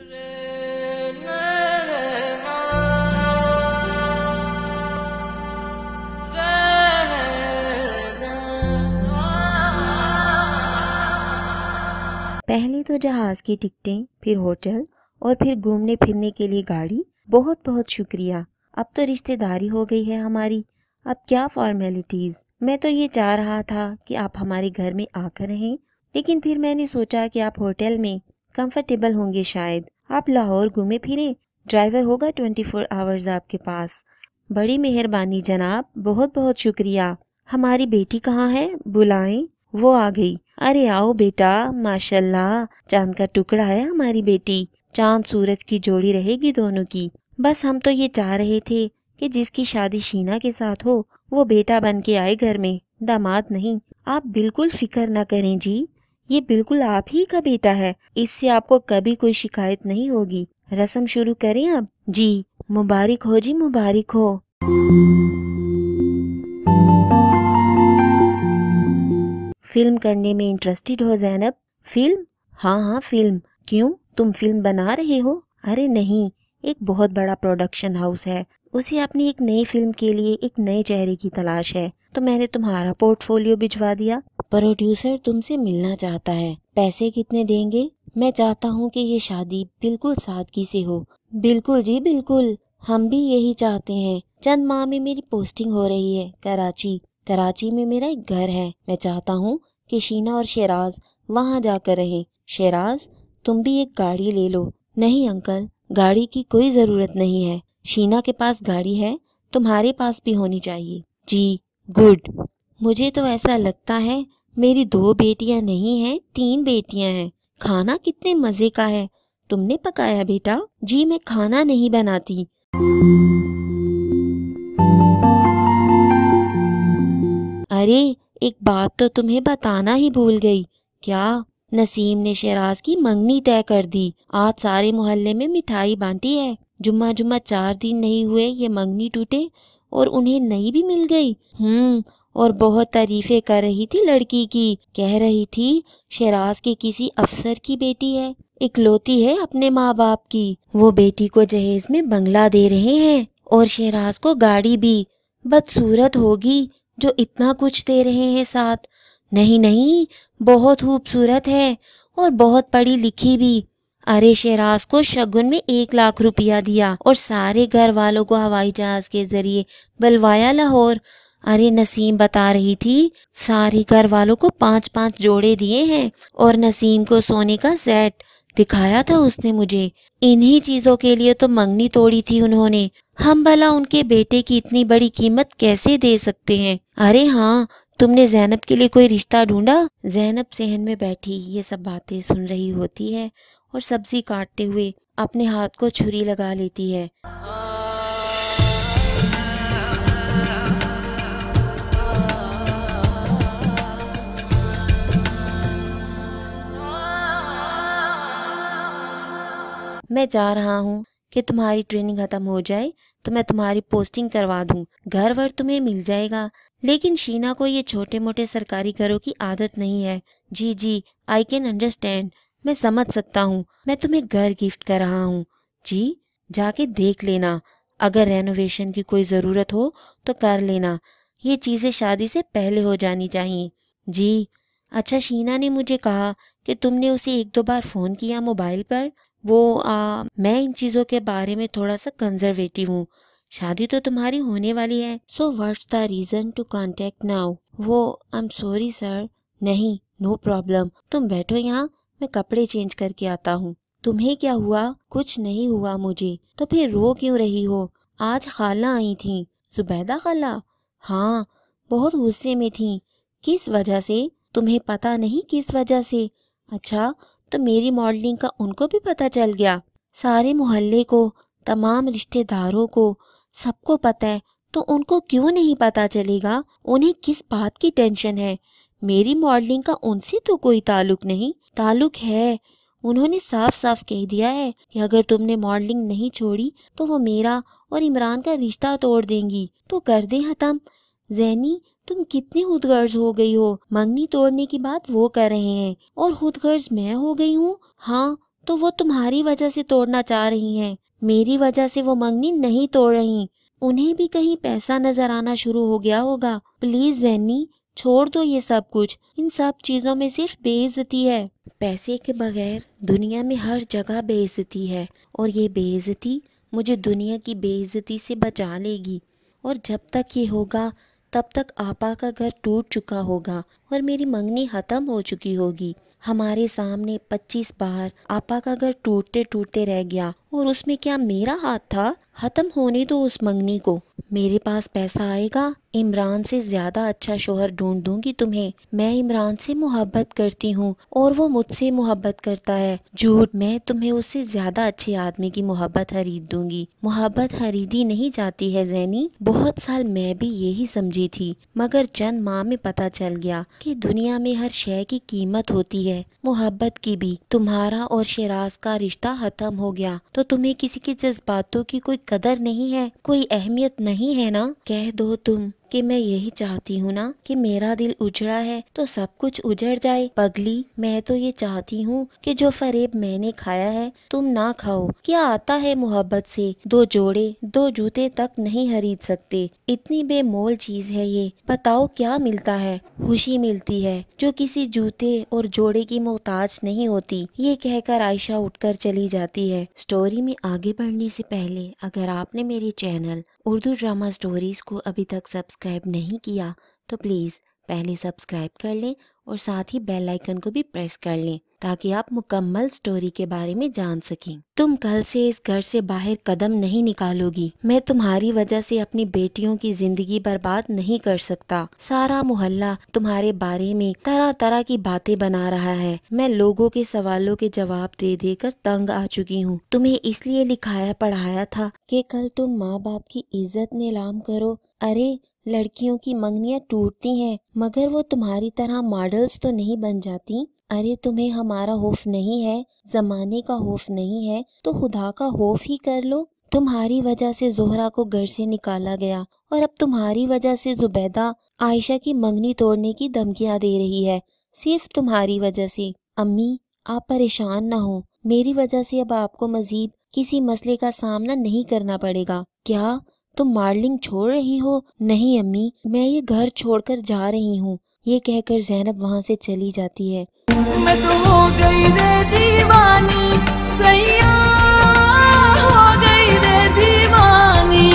पहले तो जहाज़ की टिकटें फिर होटल और फिर घूमने फिरने के लिए गाड़ी बहुत बहुत शुक्रिया अब तो रिश्तेदारी हो गई है हमारी अब क्या फॉर्मेलिटीज़ मैं तो ये चाह रहा था कि आप हमारे घर में आकर रहें लेकिन फिर मैंने सोचा कि आप होटल में कंफर्टेबल होंगे शायद आप लाहौर घूमे फिरे ड्राइवर होगा ट्वेंटी फोर आवर्स आपके पास बड़ी मेहरबानी जनाब बहुत बहुत शुक्रिया हमारी बेटी कहाँ है बुलाएं वो आ गई अरे आओ बेटा माशाल्लाह चांद का टुकड़ा है हमारी बेटी चांद सूरज की जोड़ी रहेगी दोनों की बस हम तो ये चाह रहे थे कि जिसकी शादी शीना के साथ हो वो बेटा बन के आए घर में दामाद नहीं आप बिल्कुल फिक्र न करें जी ये बिल्कुल आप ही का बेटा है इससे आपको कभी कोई शिकायत नहीं होगी रस्म शुरू करें आप जी मुबारक हो जी मुबारक हो फिल्म करने में इंटरेस्टेड हो जैनब फिल्म हाँ हाँ फिल्म क्यों तुम फिल्म बना रहे हो अरे नहीं एक बहुत बड़ा प्रोडक्शन हाउस है उसे अपनी एक नई फिल्म के लिए एक नए चेहरे की तलाश है तो मैंने तुम्हारा पोर्टफोलियो भिजवा दिया प्रोड्यूसर तुमसे मिलना चाहता है पैसे कितने देंगे मैं चाहता हूँ कि ये शादी बिल्कुल सादगी से हो बिल्कुल जी बिल्कुल हम भी यही चाहते हैं चंद माह में मेरी पोस्टिंग हो रही है कराची कराची में मेरा एक घर है मैं चाहता हूँ कि शीना और शेराज वहाँ जाकर रहे शेराज तुम भी एक गाड़ी ले लो नहीं अंकल गाड़ी की कोई ज़रूरत नहीं है शीना के पास गाड़ी है तुम्हारे पास भी होनी चाहिए जी गुड मुझे तो ऐसा लगता है मेरी दो बेटियां नहीं हैं तीन बेटियां हैं खाना कितने मज़े का है तुमने पकाया बेटा जी मैं खाना नहीं बनाती अरे एक बात तो तुम्हें बताना ही भूल गई क्या नसीम ने शराज की मंगनी तय कर दी आज सारे मोहल्ले में मिठाई बांटी है जुम्मा जुम्मा चार दिन नहीं हुए ये मंगनी टूटे और उन्हें नई भी मिल गई हम्म और बहुत तारीफे कर रही थी लड़की की कह रही थी शराज के किसी अफसर की बेटी है इकलौती है अपने माँ बाप की वो बेटी को जहेज में बंगला दे रहे हैं और शेराज को गाड़ी भी बदसूरत होगी जो इतना कुछ दे रहे हैं साथ नहीं नहीं बहुत खूबसूरत है और बहुत पढ़ी लिखी भी अरे शेराज को शगुन में एक लाख रुपया दिया और सारे घर वालों को हवाई जहाज के जरिए बलवाया लाहौर अरे नसीम बता रही थी सारे घर वालों को पांच पांच जोड़े दिए हैं और नसीम को सोने का सेट दिखाया था उसने मुझे इन्हीं चीजों के लिए तो मंगनी तोड़ी थी उन्होंने हम भला उनके बेटे की इतनी बड़ी कीमत कैसे दे सकते हैं अरे हाँ तुमने जैनब के लिए कोई रिश्ता ढूंढा जैनब सहन में बैठी ये सब बातें सुन रही होती है और सब्जी काटते हुए अपने हाथ को छुरी लगा लेती है मैं जा रहा हूँ कि तुम्हारी ट्रेनिंग खत्म हो जाए तो मैं तुम्हारी पोस्टिंग करवा दूं घर वर तुम्हें मिल जाएगा लेकिन शीना को ये छोटे मोटे सरकारी घरों की आदत नहीं है जी जी आई कैन अंडरस्टैंड मैं समझ सकता हूँ मैं तुम्हें घर गिफ्ट कर रहा हूँ जी जाके देख लेना अगर रेनोवेशन की कोई ज़रूरत हो तो कर लेना ये चीज़ें शादी से पहले हो जानी चाहिए जी अच्छा शीना ने मुझे कहा कि तुमने उसे एक दो बार फ़ोन किया मोबाइल पर वो आ, मैं इन चीज़ों के बारे में थोड़ा सा कंजर्वेटिव हूँ शादी तो तुम्हारी होने वाली है so what's the reason to contact now वो आई एम सॉरी सर नहीं नो प्रॉब्लम तुम बैठो यहाँ मैं कपड़े चेंज करके आता हूँ तुम्हें क्या हुआ कुछ नहीं हुआ मुझे तो फिर रो क्यों रही हो आज खाला आई थी सुबैदा खाला हाँ बहुत गुस्से में थी किस वजह से तुम्हें पता नहीं किस वजह से अच्छा तो मेरी मॉडलिंग का उनको भी पता चल गया सारे मोहल्ले को तमाम रिश्तेदारों को सबको पता है तो उनको क्यों नहीं पता चलेगा उन्हें किस बात की टेंशन है मेरी मॉडलिंग का उनसे तो कोई ताल्लुक नहीं ताल्लुक है उन्होंने साफ साफ कह दिया है कि अगर तुमने मॉडलिंग नहीं छोड़ी तो वो मेरा और इमरान का रिश्ता तोड़ देंगी तो कर दे हतम जैनी तुम कितनी खुदगर्ज हो गई हो मंगनी तोड़ने की बात वो कर रहे हैं और खुदगर्ज मैं हो गई हूँ हाँ तो वो तुम्हारी वजह से तोड़ना चाह रही हैं मेरी वजह से वो मंगनी नहीं तोड़ रही उन्हें भी कहीं पैसा नजर आना शुरू हो गया होगा प्लीज जैनी छोड़ दो ये सब कुछ इन सब चीजों में सिर्फ बेइज्जती है पैसे के बगैर दुनिया में हर जगह बेइज्जती है और ये बेइज्जती मुझे दुनिया की बेइज्जती से बचा लेगी और जब तक ये होगा तब तक आपा का घर टूट चुका होगा और मेरी मंगनी ख़त्म हो चुकी होगी हमारे सामने पच्चीस बार आपा का घर टूटते टूटते रह गया और उसमें क्या मेरा हाथ था खत्म होने दो उस मंगनी को मेरे पास पैसा आएगा इमरान से ज्यादा अच्छा शोहर ढूंढ दूंगी तुम्हें मैं इमरान से मोहब्बत करती हूँ और वो मुझसे मोहब्बत करता है झूठ मैं तुम्हें उससे ज्यादा अच्छे आदमी की मोहब्बत खरीद दूंगी मोहब्बत खरीदी नहीं जाती है जैनी बहुत साल मैं भी यही समझी थी मगर चंद माह में पता चल गया कि दुनिया में हर शय की कीमत होती है मोहब्बत की भी तुम्हारा और शराज का रिश्ता खत्म हो गया तो तुम्हें किसी के जज्बातों की कोई कदर नहीं है कोई अहमियत नहीं है ना कह दो तुम कि मैं यही चाहती हूँ ना कि मेरा दिल उजड़ा है तो सब कुछ उजड़ जाए पगली मैं तो ये चाहती हूँ कि जो फरेब मैंने खाया है तुम ना खाओ क्या आता है मोहब्बत से दो जोड़े दो जूते तक नहीं खरीद सकते इतनी बेमोल चीज है ये बताओ क्या मिलता है खुशी मिलती है जो किसी जूते और जोड़े की मोहताज नहीं होती ये कहकर आयशा उठकर चली जाती है स्टोरी में आगे बढ़ने से पहले अगर आपने मेरे चैनल उर्दू ड्रामा स्टोरीज़ को अभी तक सब्सक्राइब नहीं किया तो प्लीज़ पहले सब्सक्राइब कर लें और साथ ही बेल आइकन को भी प्रेस कर लें ताकि आप मुकम्मल स्टोरी के बारे में जान सकें तुम कल से इस घर से बाहर कदम नहीं निकालोगी मैं तुम्हारी वजह से अपनी बेटियों की जिंदगी बर्बाद नहीं कर सकता सारा मोहल्ला तुम्हारे बारे में तरह तरह की बातें बना रहा है मैं लोगों के सवालों के जवाब दे देकर तंग आ चुकी हूँ तुम्हें इसलिए लिखाया पढ़ाया था कि कल तुम माँ बाप की इज्जत नीलाम करो अरे लड़कियों की मंगनियाँ टूटती हैं मगर वो तुम्हारी तरह मॉडल मॉडल्स तो नहीं बन जाती अरे तुम्हें हमारा होफ़ नहीं है जमाने का होफ नहीं है तो खुदा का होफ़ ही कर लो तुम्हारी वजह से जोहरा को घर से निकाला गया और अब तुम्हारी वजह से जुबैदा आयशा की मंगनी तोड़ने की धमकियां दे रही है सिर्फ तुम्हारी वजह से अम्मी आप परेशान ना हो मेरी वजह से अब आपको मजीद किसी मसले का सामना नहीं करना पड़ेगा क्या तुम मार्लिंग छोड़ रही हो नहीं अम्मी मैं ये घर छोड़कर जा रही हूँ ये कहकर जैनब वहाँ से चली जाती है मैं तो हो गई रे दीवानी हो गई रे दीवानी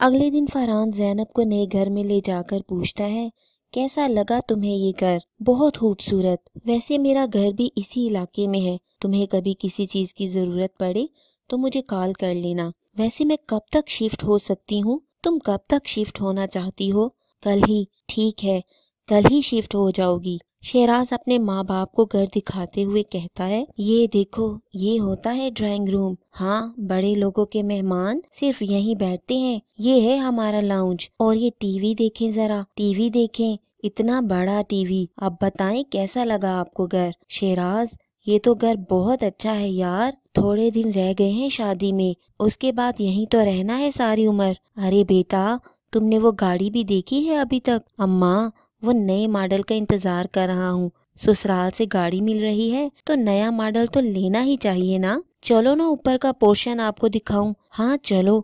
अगले दिन फरहान जैनब को नए घर में ले जाकर पूछता है कैसा लगा तुम्हें ये घर बहुत खूबसूरत वैसे मेरा घर भी इसी इलाके में है तुम्हें कभी किसी चीज़ की ज़रूरत पड़े तो मुझे कॉल कर लेना वैसे मैं कब तक शिफ्ट हो सकती हूँ तुम कब तक शिफ्ट होना चाहती हो कल ही ठीक है कल ही शिफ्ट हो जाओगी शेराज अपने माँ बाप को घर दिखाते हुए कहता है ये देखो ये होता है ड्राइंग रूम हाँ बड़े लोगों के मेहमान सिर्फ यहीं बैठते हैं ये है हमारा लाउंज और ये टीवी देखें जरा टीवी देखें इतना बड़ा टीवी अब बताएं कैसा लगा आपको घर शेराज ये तो घर बहुत अच्छा है यार थोड़े दिन रह गए हैं शादी में उसके बाद यहीं तो रहना है सारी उम्र अरे बेटा तुमने वो गाड़ी भी देखी है अभी तक अम्मा वो नए मॉडल का इंतजार कर रहा हूँ ससुराल से गाड़ी मिल रही है तो नया मॉडल तो लेना ही चाहिए ना चलो ना ऊपर का पोर्शन आपको दिखाऊं हाँ चलो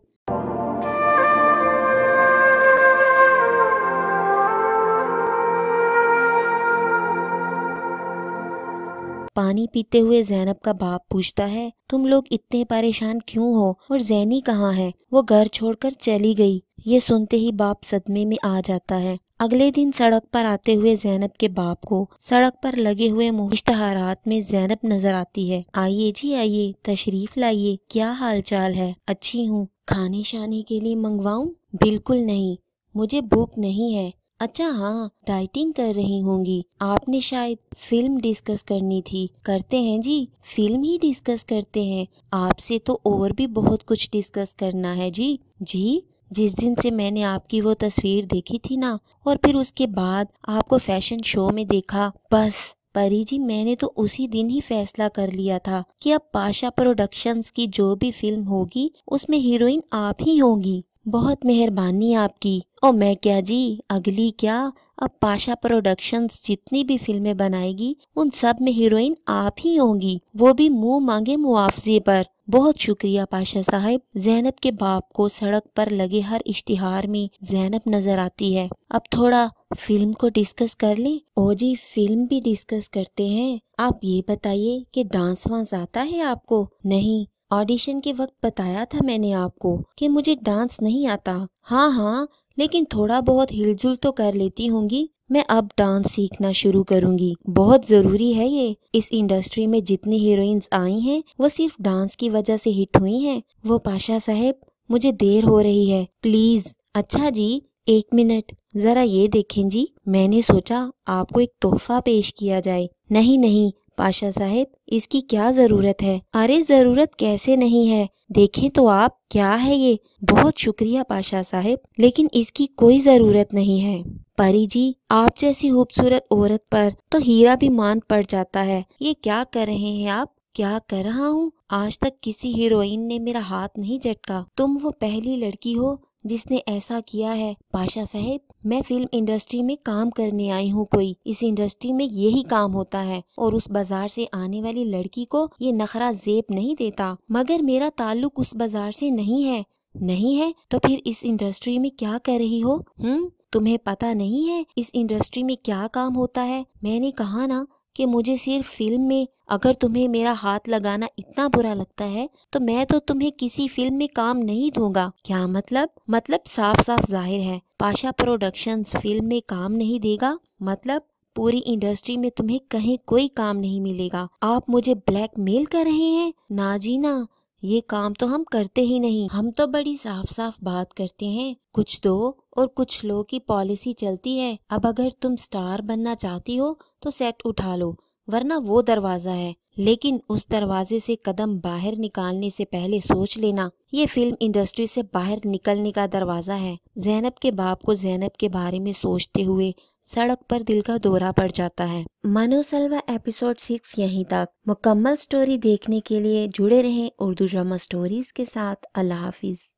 पानी पीते हुए जैनब का बाप पूछता है तुम लोग इतने परेशान क्यों हो और जैनी कहाँ है वो घर छोड़कर चली गई ये सुनते ही बाप सदमे में आ जाता है अगले दिन सड़क पर आते हुए जैनब के बाप को सड़क पर लगे हुए मुश्तहारात में जैनब नजर आती है आइए जी आइए तशरीफ लाइए क्या हालचाल है अच्छी हूँ खाने शाने के लिए मंगवाऊ बिल्कुल नहीं मुझे भूख नहीं है अच्छा हाँ डाइटिंग कर रही होंगी आपने शायद फिल्म डिस्कस करनी थी करते हैं जी फिल्म ही डिस्कस करते हैं आपसे तो और भी बहुत कुछ डिस्कस करना है जी जी जिस दिन से मैंने आपकी वो तस्वीर देखी थी ना और फिर उसके बाद आपको फैशन शो में देखा बस परी जी मैंने तो उसी दिन ही फैसला कर लिया था कि अब पाशा प्रोडक्शंस की जो भी फिल्म होगी उसमें हीरोइन आप ही होंगी बहुत मेहरबानी आपकी और मैं क्या जी अगली क्या अब पाशा प्रोडक्शंस जितनी भी फिल्में बनाएगी उन सब में हीरोइन आप ही होंगी वो भी मुंह मांगे मुआवजे पर बहुत शुक्रिया पाशा साहब जैनब के बाप को सड़क पर लगे हर इश्तिहार में जैनब नजर आती है अब थोड़ा फिल्म को डिस्कस कर ले ओ जी फिल्म भी डिस्कस करते हैं आप ये बताइए कि डांस वांस आता है आपको नहीं ऑडिशन के वक्त बताया था मैंने आपको कि मुझे डांस नहीं आता हाँ हाँ लेकिन थोड़ा बहुत हिलजुल तो कर लेती होंगी मैं अब डांस सीखना शुरू करूंगी बहुत ज़रूरी है ये इस इंडस्ट्री में जितनी हीरोइंस आई हैं वो सिर्फ डांस की वजह से हिट हुई हैं वो पाशा साहेब मुझे देर हो रही है प्लीज़ अच्छा जी एक मिनट ज़रा ये देखें जी मैंने सोचा आपको एक तोहफा पेश किया जाए नहीं नहीं पाशा साहेब इसकी क्या ज़रूरत है अरे ज़रूरत कैसे नहीं है देखें तो आप क्या है ये बहुत शुक्रिया पाशा साहेब लेकिन इसकी कोई ज़रूरत नहीं है परी जी आप जैसी खूबसूरत औरत पर तो हीरा भी मान पड़ जाता है ये क्या कर रहे हैं आप क्या कर रहा हूँ आज तक किसी हीरोइन ने मेरा हाथ नहीं झटका तुम वो पहली लड़की हो जिसने ऐसा किया है पाशा साहेब मैं फिल्म इंडस्ट्री में काम करने आई हूँ कोई इस इंडस्ट्री में यही काम होता है और उस बाजार से आने वाली लड़की को ये नखरा जेब नहीं देता मगर मेरा ताल्लुक उस बाजार से नहीं है नहीं है तो फिर इस इंडस्ट्री में क्या कर रही हो हुँ? हम्म, तुम्हें पता नहीं है इस इंडस्ट्री में क्या काम होता है मैंने कहा ना कि मुझे सिर्फ फिल्म में अगर तुम्हें मेरा हाथ लगाना इतना बुरा लगता है तो मैं तो तुम्हें किसी फिल्म में काम नहीं दूंगा क्या मतलब मतलब साफ साफ जाहिर है पाशा प्रोडक्शंस फिल्म में काम नहीं देगा मतलब पूरी इंडस्ट्री में तुम्हें कहीं कोई काम नहीं मिलेगा आप मुझे ब्लैकमेल कर रहे हैं ना जी ना ये काम तो हम करते ही नहीं हम तो बड़ी साफ साफ बात करते हैं कुछ दो तो और कुछ लोग की पॉलिसी चलती है अब अगर तुम स्टार बनना चाहती हो तो सेट उठा लो वरना वो दरवाज़ा है लेकिन उस दरवाजे से कदम बाहर निकालने से पहले सोच लेना ये फिल्म इंडस्ट्री से बाहर निकलने का दरवाज़ा है जैनब के बाप को जैनब के बारे में सोचते हुए सड़क पर दिल का दौरा पड़ जाता है मनो सलवा एपिसोड सिक्स यहीं तक मुकम्मल स्टोरी देखने के लिए जुड़े रहें उर्दू ड्रामा स्टोरीज के साथ अल्लाह हाफिज़